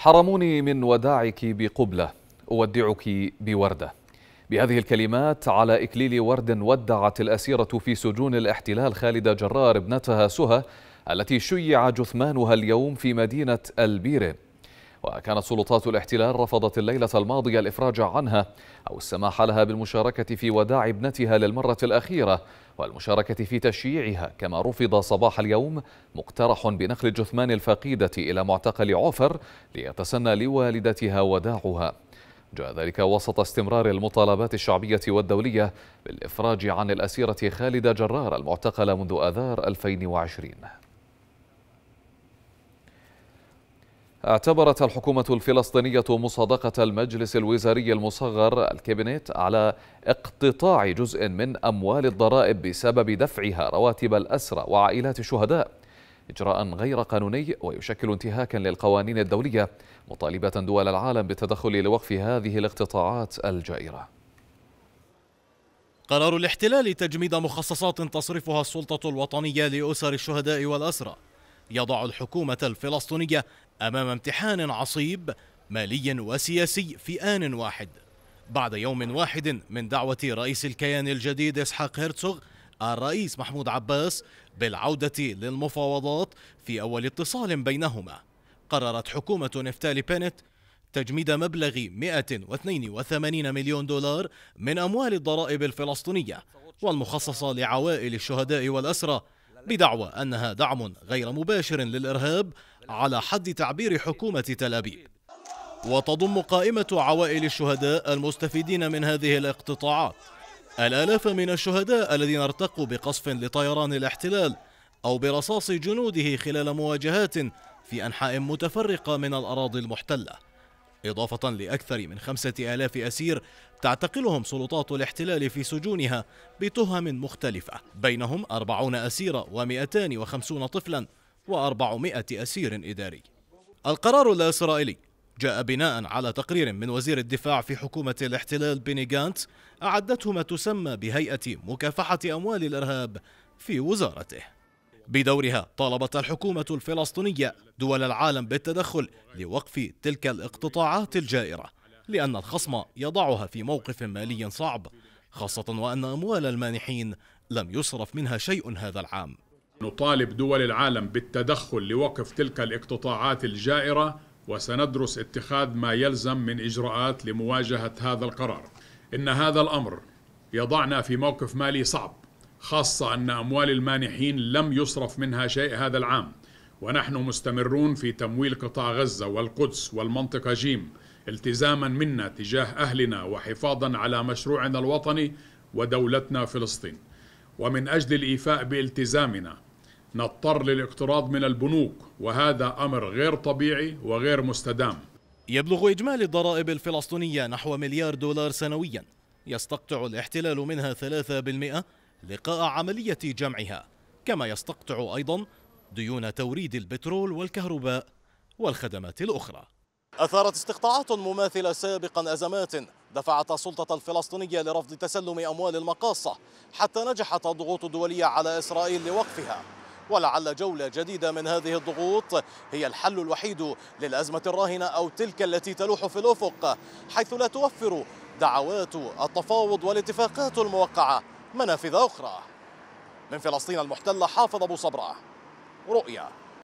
حرموني من وداعك بقبلة أودعك بوردة بهذه الكلمات على إكليل ورد ودعت الأسيرة في سجون الاحتلال خالدة جرار ابنتها سهى التي شيع جثمانها اليوم في مدينة البيرة وكانت سلطات الاحتلال رفضت الليلة الماضية الإفراج عنها أو السماح لها بالمشاركة في وداع ابنتها للمرة الأخيرة والمشاركة في تشييعها كما رفض صباح اليوم مقترح بنقل جثمان الفقيدة إلى معتقل عفر ليتسنى لوالدتها وداعها جاء ذلك وسط استمرار المطالبات الشعبية والدولية بالإفراج عن الأسيرة خالدة جرار المعتقلة منذ آذار 2020 اعتبرت الحكومة الفلسطينية مصادقة المجلس الوزاري المصغر الكابينيت على اقتطاع جزء من أموال الضرائب بسبب دفعها رواتب الأسرى وعائلات الشهداء إجراء غير قانوني ويشكل انتهاكا للقوانين الدولية مطالبة دول العالم بالتدخل لوقف هذه الاقتطاعات الجائرة قرار الاحتلال تجميد مخصصات تصرفها السلطة الوطنية لأسر الشهداء والأسرى يضع الحكومة الفلسطينية أمام امتحان عصيب مالي وسياسي في آن واحد بعد يوم واحد من دعوة رئيس الكيان الجديد إسحاق هرتزوغ الرئيس محمود عباس بالعودة للمفاوضات في أول اتصال بينهما قررت حكومة نفتالي بينت تجميد مبلغ 182 مليون دولار من أموال الضرائب الفلسطينية والمخصصة لعوائل الشهداء والأسرى بدعوى أنها دعم غير مباشر للإرهاب على حد تعبير حكومة تل أبيب وتضم قائمة عوائل الشهداء المستفيدين من هذه الاقتطاعات الآلاف من الشهداء الذين ارتقوا بقصف لطيران الاحتلال أو برصاص جنوده خلال مواجهات في أنحاء متفرقة من الأراضي المحتلة إضافة لأكثر من خمسة آلاف أسير تعتقلهم سلطات الاحتلال في سجونها بتهم مختلفة بينهم أربعون أسير ومئتان وخمسون طفلا وأربعمائة أسير إداري القرار الإسرائيلي جاء بناء على تقرير من وزير الدفاع في حكومة الاحتلال بيني جانت أعدته ما تسمى بهيئة مكافحة أموال الإرهاب في وزارته بدورها طالبت الحكومة الفلسطينية دول العالم بالتدخل لوقف تلك الاقتطاعات الجائرة لأن الخصم يضعها في موقف مالي صعب خاصة وأن أموال المانحين لم يصرف منها شيء هذا العام نطالب دول العالم بالتدخل لوقف تلك الاقتطاعات الجائرة وسندرس اتخاذ ما يلزم من إجراءات لمواجهة هذا القرار إن هذا الأمر يضعنا في موقف مالي صعب خاصة أن أموال المانحين لم يصرف منها شيء هذا العام ونحن مستمرون في تمويل قطاع غزة والقدس والمنطقة جيم التزاما منا تجاه أهلنا وحفاظا على مشروعنا الوطني ودولتنا فلسطين ومن أجل الإيفاء بالتزامنا نضطر للاقتراض من البنوك وهذا أمر غير طبيعي وغير مستدام يبلغ إجمالي الضرائب الفلسطينية نحو مليار دولار سنويا يستقطع الاحتلال منها 3% لقاء عملية جمعها كما يستقطع أيضا ديون توريد البترول والكهرباء والخدمات الأخرى أثارت استقطاعات مماثلة سابقا أزمات دفعت السلطة الفلسطينية لرفض تسلم أموال المقاصة حتى نجحت الضغوط الدولية على إسرائيل لوقفها ولعل جولة جديدة من هذه الضغوط هي الحل الوحيد للأزمة الراهنة أو تلك التي تلوح في الأفق حيث لا توفر دعوات التفاوض والاتفاقات الموقعة منافذ أخرى من فلسطين المحتلة حافظ أبو صبرة رؤيا